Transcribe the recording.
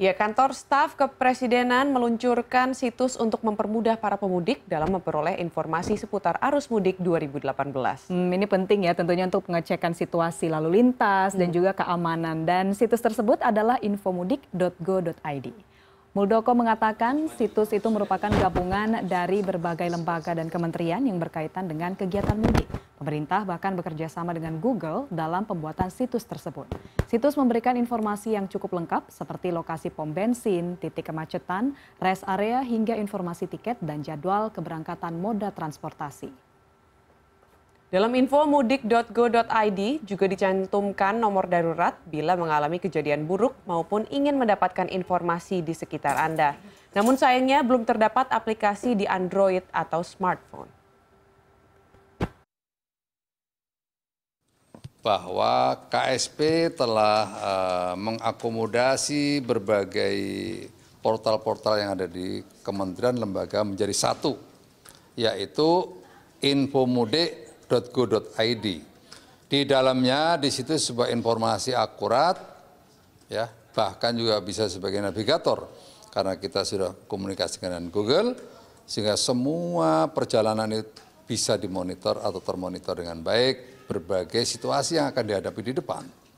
Ya, kantor staf kepresidenan meluncurkan situs untuk mempermudah para pemudik dalam memperoleh informasi seputar arus mudik 2018. Hmm, ini penting ya tentunya untuk pengecekan situasi lalu lintas hmm. dan juga keamanan. Dan situs tersebut adalah infomudik.go.id. Muldoko mengatakan situs itu merupakan gabungan dari berbagai lembaga dan kementerian yang berkaitan dengan kegiatan mudik. Pemerintah bahkan bekerja sama dengan Google dalam pembuatan situs tersebut. Situs memberikan informasi yang cukup lengkap seperti lokasi pom bensin, titik kemacetan, rest area hingga informasi tiket dan jadwal keberangkatan moda transportasi. Dalam info mudik.go.id juga dicantumkan nomor darurat bila mengalami kejadian buruk maupun ingin mendapatkan informasi di sekitar Anda. Namun sayangnya belum terdapat aplikasi di Android atau smartphone. bahwa KSP telah eh, mengakomodasi berbagai portal-portal yang ada di kementerian lembaga menjadi satu, yaitu infomudik.go.id. Di dalamnya di situ sebuah informasi akurat, ya bahkan juga bisa sebagai navigator karena kita sudah komunikasikan dengan Google sehingga semua perjalanan itu bisa dimonitor atau termonitor dengan baik berbagai situasi yang akan dihadapi di depan.